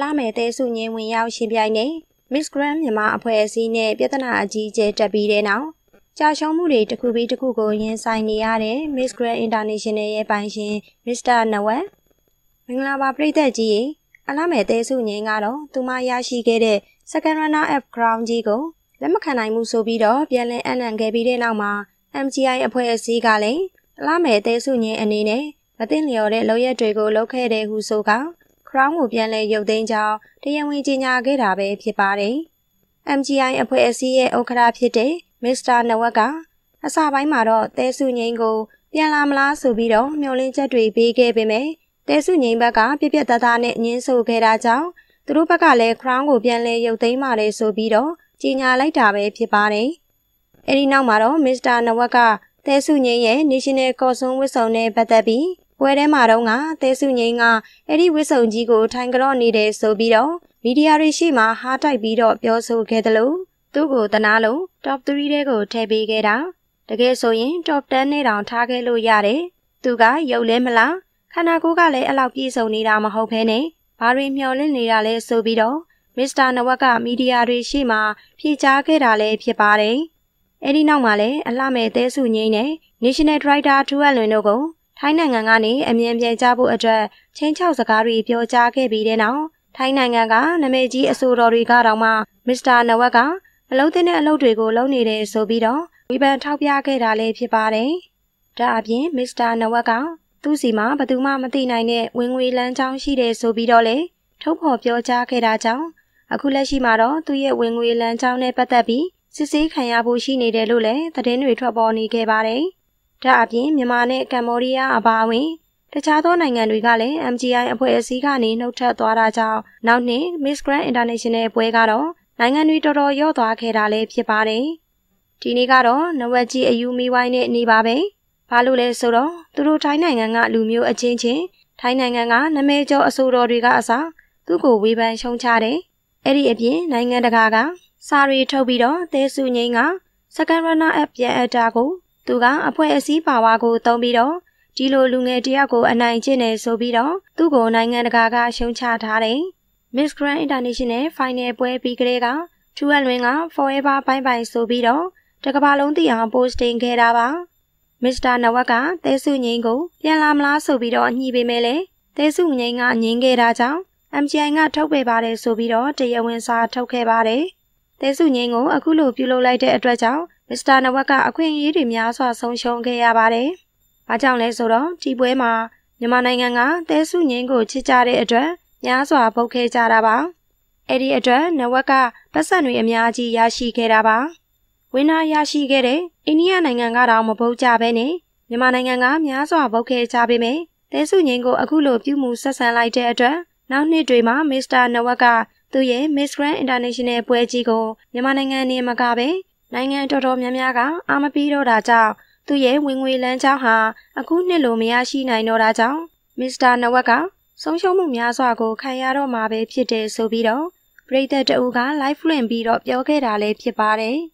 လှမယ်တဲစုငင်းဝင်ရောက်ရှင်ပြိုင်နေ Miss Grand မြန်မာအဖွဲ့အစည်းနဲ့ပြဿနာအကြီးအကျယ်တက်ပြီးတဲ့နောက်ကြာရှုံးမှုတွေတစ်ခုပြီးတစ်ခုကိုရင်ဆိုင်နေရတဲ့ Miss Grand International ရဲ့ပိုင်ရှင် Mr. Nawal မင်္ဂလာပါပရိသတ်ကြီးရေအလှမယ်တဲစုငင်းကတော့သူမရရှိခဲ့တဲ့ Second Runner Up Crown ကြီးကိုလက်မခံနိုင်မှုဆိုပြီးတော့ပြန်လည်အနံ့ခဲ့ပြီးတဲ့နောက်မှာ MGI အဖွဲ့အစည်းကလည်းအလှမယ်တဲစုငင်းအနေနဲ့မတင်လျော်တဲ့လောက်ရက်တွေကိုလုပ်ခဲ့တယ်ဟုဆိုကာခရောင်းကိုပြန်လဲရုပ်သိမ်းကြောင်းတရားဝင်ကြေညာခဲ့တာပဲဖြစ်ပါတယ်။ MGI အဖွဲ့အစည်းရဲ့ဥက္ကဋ္ဌဖြစ်တဲ့မစ္စတာနဝက်ကအစပိုင်းမှာတော့တဲစုငိမ့်ကိုပြန်လာမလားဆိုပြီးတော့မျှော်လင့်ချက်တွေပေးခဲ့ပေမဲ့တဲစုငိမ့်ဘက်ကပြပြတသားနဲ့ငင်းဆိုခဲ့တာကြောင့်သူတို့ဘက်ကလည်း crown ကိုပြန်လဲရုပ်သိမ်းပါတယ်ဆိုပြီးတော့ကြေညာလိုက်တာပဲဖြစ်ပါတယ်။အဲဒီနောက်မှာတော့ Mr. Nawak ကတဲစုငိမ့်ရဲ့ National Costume ဝတ်စုံနဲ့ပတ်သက်ပြီးပွဲထဲမှာတော့ကသဲစုငိမ့်ကအဲ့ဒီဝစ်စုံကြီးကိုထိုင်ကြော့နေတယ်ဆိုပြီးတော့မီဒီယာတွေရှေ့မှာဟားတိုက်ပြီးတော့ပြောဆိုခဲ့တယ်လို့သူ့ကိုတနာလုံး top 3တဲကိုထည့်ပေးခဲ့တာတကယ်ဆိုရင် top 10နဲ့တောင်ထားခဲ့လို့ရတယ်သူက ရုပ်လဲမလားခန္ဓာကိုယ်ကလည်းအဲ့လောက်ပြည့်စုံနေတာမဟုတ်ဘဲနဲ့ဘာတွေမျောလင့်နေတာလဲဆိုပြီးတော့မစ္စတာနဝက်ကမီဒီယာတွေရှေ့မှာဖြေကြားခဲ့တာလည်းဖြစ်ပါတယ်။အဲဒီနောက်မှာလည်းအလှမဲ့သဲစုငိမ့်နဲ့ National Director ထူအလွင်တို့ကိုထိုင်းနိုင်ငံကနေအမြန်ပြန်ကြဖို့အတွက်ချင်းချောက်စကားတွေပြောကြားခဲ့ပြီးတဲ့နောက်ထိုင်းနိုင်ငံကနမိတ်ကြီးအဆိုတော်တွေကတောင်မှမစ္စတာနဝက်ကအလုံးတင်တဲ့အလုပ်တွေကိုလုပ်နေတယ်ဆိုပြီးတော့ဝေဖန်ထောက်ပြခဲ့တာလည်းဖြစ်ပါတယ်။ဒါအပြင်မစ္စတာနဝက်ကသူ့စီမှာဘသူမှမသိနိုင်တဲ့ဝင်ငွေလမ်းကြောင်းရှိတယ်ဆိုပြီးတော့လေထုတ်ဖော်ပြောကြားခဲ့တာကြောင့်အခုလက်ရှိမှာတော့သူ့ရဲ့ဝင်ငွေလမ်းကြောင်းနဲ့ပတ်သက်ပြီးစစ်ဆေးခံရဖို့ရှိနေတယ်လို့လည်းသတင်းတွေထွက်ပေါ်နေခဲ့ပါတယ်။ဒါအပြင်မြန်မာနဲ့ကမ္ဘောဒီးယားအပါအဝင်တခြားသောနိုင်ငံတွေကလည်း MGI အဖွဲ့အစည်းကနေနှုတ်ထွက်သွားတာကြောင့်နောက်နှစ် Miss Grand International ပွဲကတော့နိုင်ငံတွေတော်တော်ရော့သွားခဲ့တာလည်းဖြစ်ပါတယ်။ဒီနေ့ကတော့နဝက်ကြီးအယူမီဝိုင်းနဲ့နေပါပဲ။ဘာလို့လဲဆိုတော့သူတို့ထိုင်းနိုင်ငံကလူမျိုးအချင်းချင်းထိုင်းနိုင်ငံကနမဲကျော်အဆိုတော်တွေကအစသူ့ကိုဝေဖန်ရှုံချတယ်။အဲ့ဒီအပြင် နိုင်ငံတကာကစာရီထုတ်ပြီးတော့သဲစုငိမ့်က Second Runner Up ပြန်အတာကိုသူကအဖွဲ့အစည်းပါဝါကိုသုံးပြီးတော့ဒီလိုလူငယ်တယောက်ကိုအနိုင်ကျင့်နေဆိုပြီးတော့သူ့ကိုနိုင်ငံတကာကရှုံချထားတယ်။ Miss Grand International Final ပွဲပြီးကလေးကထူအလွင်က Forever ဘိုင်းဘိုင်ဆိုပြီးတော့တကဘာလုံးသိအောင် posting ခဲ့တာပါ။ Mr. နဝက်ကတဲစုငိမ့်ကိုပြန်လာမလားဆိုပြီးတော့ညှိပေးမယ်လေ။တဲစုငိမ့်ကငိမ့်ခဲ့တာကြောင့် MGI ကထုတ်ပေးပါတယ်ဆိုပြီးတော့တရားဝင်စာထုတ်ခဲ့ပါတယ်။တဲစုငိမ့်ကိုအခုလိုပြုလုပ်လိုက်တဲ့အတွက်ကြောင့်မစ္စတာနဝက်ကအခွင့်အရေးတွေများစွာဆုံးရှုံးခဲ့ရပါတယ်။ဘာကြောင့်လဲဆိုတော့ဒီပွဲမှာမြန်မာနိုင်ငံကတဲစုငင်းကိုချစ်ကြတဲ့အတွက်များစွာပုတ်ခဲ့ကြတာပါ။အဲ့ဒီအတွက်နဝက်ကပတ်စံတွေအများကြီးရရှိခဲ့တာပါ။ဝင်းနာရရှိခဲ့တဲ့အိန္ဒိယနိုင်ငံကတော့မပုတ်ကြဘဲနဲ့မြန်မာနိုင်ငံကများစွာပုတ်ခဲ့ကြပေမယ့်တဲစုငင်းကိုအခုလိုပြုမှုဆက်ဆံလိုက်တဲ့အတွက်နောက်နှစ်တွေမှာမစ္စတာနဝက်ကသူရဲ့ Miss Grand International ပွဲကြီးကိုမြန်မာနိုင်ငံနေမှာကပဲနိုင်ငံတော်တော်များများကအာမပြီးတော့တာကြောင့်သူ့ရဲ့ဝင်ငွေလမ်းကြောင်းဟာအခုနှစ်လိုမရရှိနိုင်တော့တာကြောင့်မစ္စတာနဝက်ကဆုံးရှုံးမှုများစွာကိုခံရတော့မှာပဲဖြစ်တယ်ဆိုပြီးတော့ပရိသတ်တအူက live လွှင့်ပြီးတော့ပြောခဲ့တာလည်းဖြစ်ပါတယ်။